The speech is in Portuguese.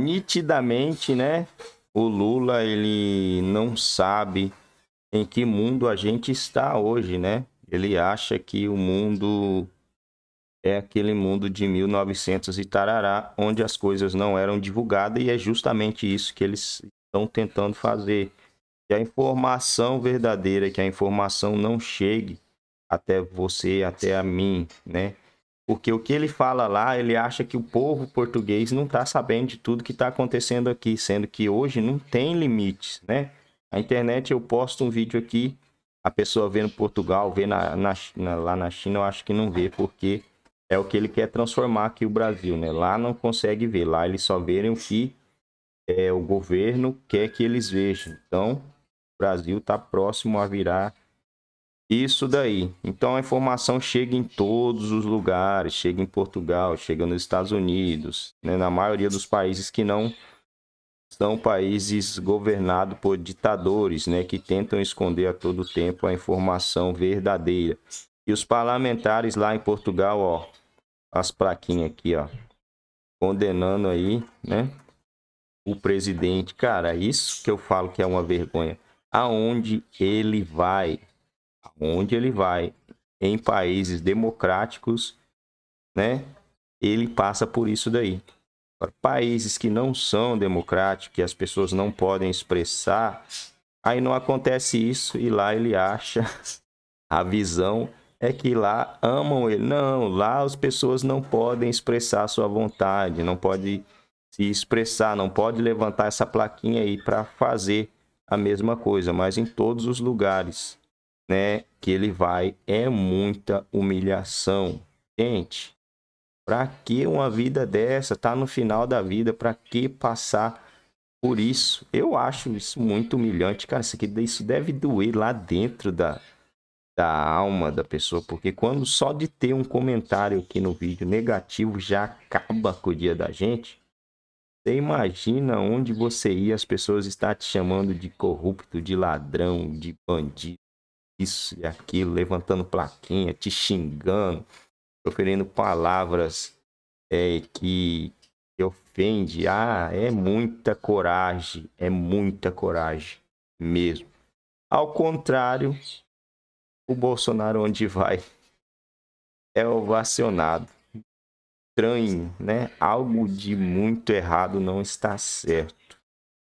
nitidamente, né? O Lula ele não sabe em que mundo a gente está hoje, né? Ele acha que o mundo é aquele mundo de 1900 e tarará, onde as coisas não eram divulgadas e é justamente isso que eles estão tentando fazer. Que a informação verdadeira, que a informação não chegue até você, até a mim, né? Porque o que ele fala lá, ele acha que o povo português não está sabendo de tudo que está acontecendo aqui, sendo que hoje não tem limites, né? A internet, eu posto um vídeo aqui, a pessoa vê no Portugal, vê na, na, na, lá na China, eu acho que não vê, porque é o que ele quer transformar aqui o Brasil, né? Lá não consegue ver, lá eles só verem o que é, o governo quer que eles vejam. Então, o Brasil está próximo a virar isso daí. Então a informação chega em todos os lugares, chega em Portugal, chega nos Estados Unidos, né? na maioria dos países que não são países governados por ditadores, né, que tentam esconder a todo tempo a informação verdadeira. E os parlamentares lá em Portugal, ó, as plaquinhas aqui, ó, condenando aí, né, o presidente. Cara, isso que eu falo que é uma vergonha. Aonde ele vai? onde ele vai em países democráticos, né? Ele passa por isso daí. países que não são democráticos, que as pessoas não podem expressar, aí não acontece isso e lá ele acha a visão é que lá amam ele. Não, lá as pessoas não podem expressar sua vontade, não pode se expressar, não pode levantar essa plaquinha aí para fazer a mesma coisa, mas em todos os lugares né, que ele vai é muita humilhação. Gente, para que uma vida dessa tá no final da vida, para que passar por isso? Eu acho isso muito humilhante, cara, isso aqui isso deve doer lá dentro da da alma da pessoa, porque quando só de ter um comentário aqui no vídeo negativo já acaba com o dia da gente, você imagina onde você ia, as pessoas estão te chamando de corrupto, de ladrão, de bandido, isso e aquilo, levantando plaquinha, te xingando, proferindo palavras é, que te ofende. Ah, é muita coragem, é muita coragem mesmo. Ao contrário, o Bolsonaro onde vai é ovacionado. Estranho, né? Algo de muito errado não está certo.